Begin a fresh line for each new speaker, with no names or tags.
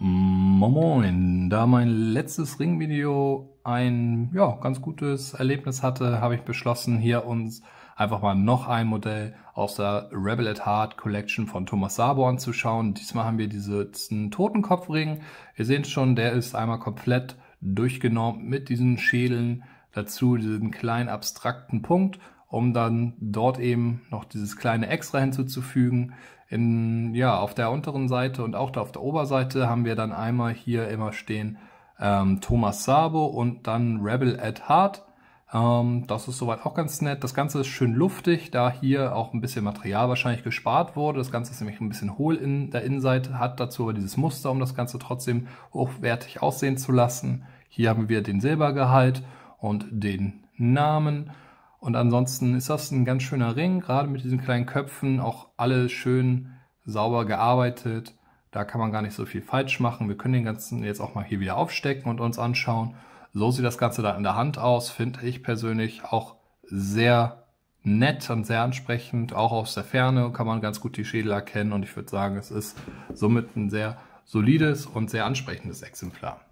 Moin, da mein letztes Ringvideo ein ja, ganz gutes Erlebnis hatte, habe ich beschlossen, hier uns einfach mal noch ein Modell aus der Rebel at Heart Collection von Thomas Saborn anzuschauen. Diesmal haben wir diesen Totenkopfring. Ihr seht schon, der ist einmal komplett durchgenormt mit diesen Schädeln. Dazu diesen kleinen abstrakten Punkt um dann dort eben noch dieses kleine Extra hinzuzufügen. In, ja, auf der unteren Seite und auch da auf der Oberseite haben wir dann einmal hier immer stehen ähm, Thomas Sabo und dann Rebel at Heart. Ähm, das ist soweit auch ganz nett. Das Ganze ist schön luftig, da hier auch ein bisschen Material wahrscheinlich gespart wurde. Das Ganze ist nämlich ein bisschen hohl in der Innenseite, hat dazu aber dieses Muster, um das Ganze trotzdem hochwertig aussehen zu lassen. Hier haben wir den Silbergehalt und den Namen und ansonsten ist das ein ganz schöner Ring, gerade mit diesen kleinen Köpfen, auch alle schön sauber gearbeitet. Da kann man gar nicht so viel falsch machen. Wir können den ganzen jetzt auch mal hier wieder aufstecken und uns anschauen. So sieht das Ganze dann in der Hand aus, finde ich persönlich auch sehr nett und sehr ansprechend. Auch aus der Ferne kann man ganz gut die Schädel erkennen und ich würde sagen, es ist somit ein sehr solides und sehr ansprechendes Exemplar.